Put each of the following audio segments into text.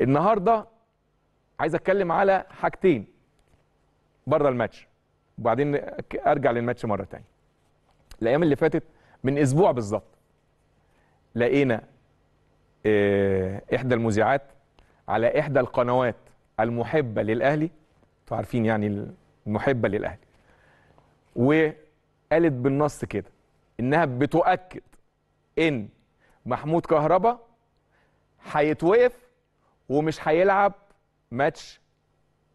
النهارده عايز اتكلم على حاجتين بره الماتش وبعدين ارجع للماتش مره ثانيه الايام اللي فاتت من اسبوع بالظبط لقينا آه، احدى المذيعات على احدى القنوات المحبه للاهلي انتوا عارفين يعني المحبه للاهلي وقالت بالنص كده انها بتؤكد ان محمود كهربا هيتوقف ومش هيلعب ماتش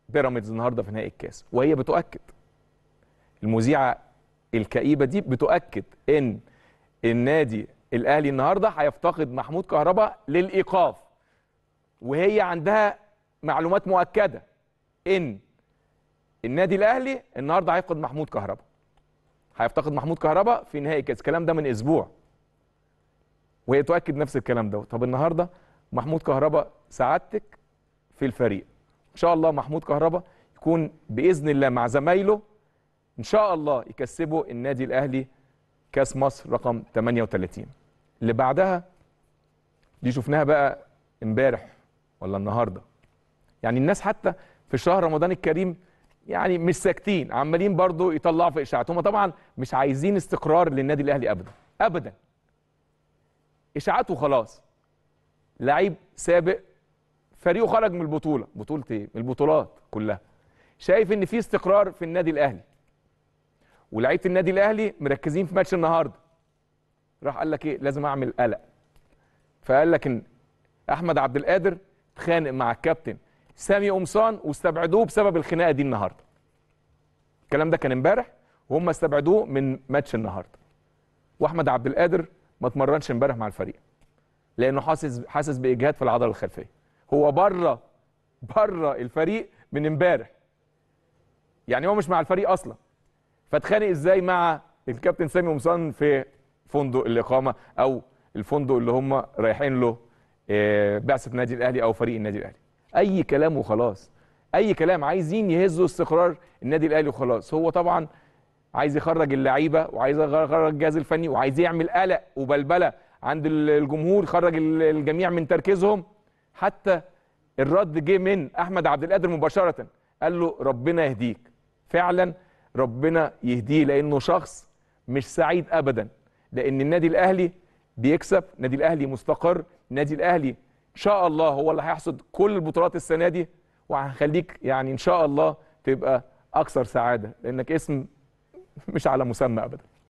بيراميدز النهارده في نهائي الكاس وهي بتؤكد المذيعه الكئيبه دي بتؤكد ان النادي الاهلي النهارده هيفتقد محمود كهربا للايقاف وهي عندها معلومات مؤكده ان النادي الاهلي النهارده هيفقد محمود كهربا هيفتقد محمود كهربا في نهائي كاس الكلام ده من اسبوع وهي تؤكد نفس الكلام ده طب النهارده محمود كهربا سعادتك في الفريق ان شاء الله محمود كهربا يكون باذن الله مع زمايله ان شاء الله يكسبوا النادي الاهلي كاس مصر رقم 38 اللي بعدها دي شفناها بقى امبارح ولا النهارده يعني الناس حتى في شهر رمضان الكريم يعني مش ساكتين عمالين برضو يطلعوا في اشاعات هم طبعا مش عايزين استقرار للنادي الاهلي ابدا ابدا اشاعات وخلاص لعيب سابق فريقه خرج من البطوله بطوله ايه من البطولات كلها شايف ان في استقرار في النادي الاهلي ولاعيبه النادي الاهلي مركزين في ماتش النهارده راح قال لك ايه لازم اعمل قلق فقال لك ان احمد عبد القادر اتخانق مع الكابتن سامي قمصان واستبعدوه بسبب الخناقه دي النهارده الكلام ده كان امبارح وهم استبعدوه من ماتش النهارده واحمد عبد القادر ما اتمرنش امبارح مع الفريق لانه حاسس حاسس باجهاد في العضله الخلفيه هو بره بره الفريق من امبارح يعني هو مش مع الفريق اصلا فاتخانق ازاي مع الكابتن سامي قمصان في فندق الاقامه او الفندق اللي هم رايحين له آه، بعثه النادي الاهلي او فريق النادي الاهلي اي كلام وخلاص اي كلام عايزين يهزوا استقرار النادي الاهلي وخلاص هو طبعا عايز يخرج اللعيبه وعايز يخرج الجهاز الفني وعايز يعمل قلق وبلبله عند الجمهور خرج الجميع من تركيزهم حتى الرد جه من احمد عبد القادر مباشره قال له ربنا يهديك فعلا ربنا يهديه لانه شخص مش سعيد ابدا لان النادي الاهلي بيكسب النادي الاهلي مستقر النادي الاهلي ان شاء الله هو اللي هيحصد كل البطولات السنه دي وهنخليك يعني ان شاء الله تبقى اكثر سعاده لانك اسم مش على مسمى ابدا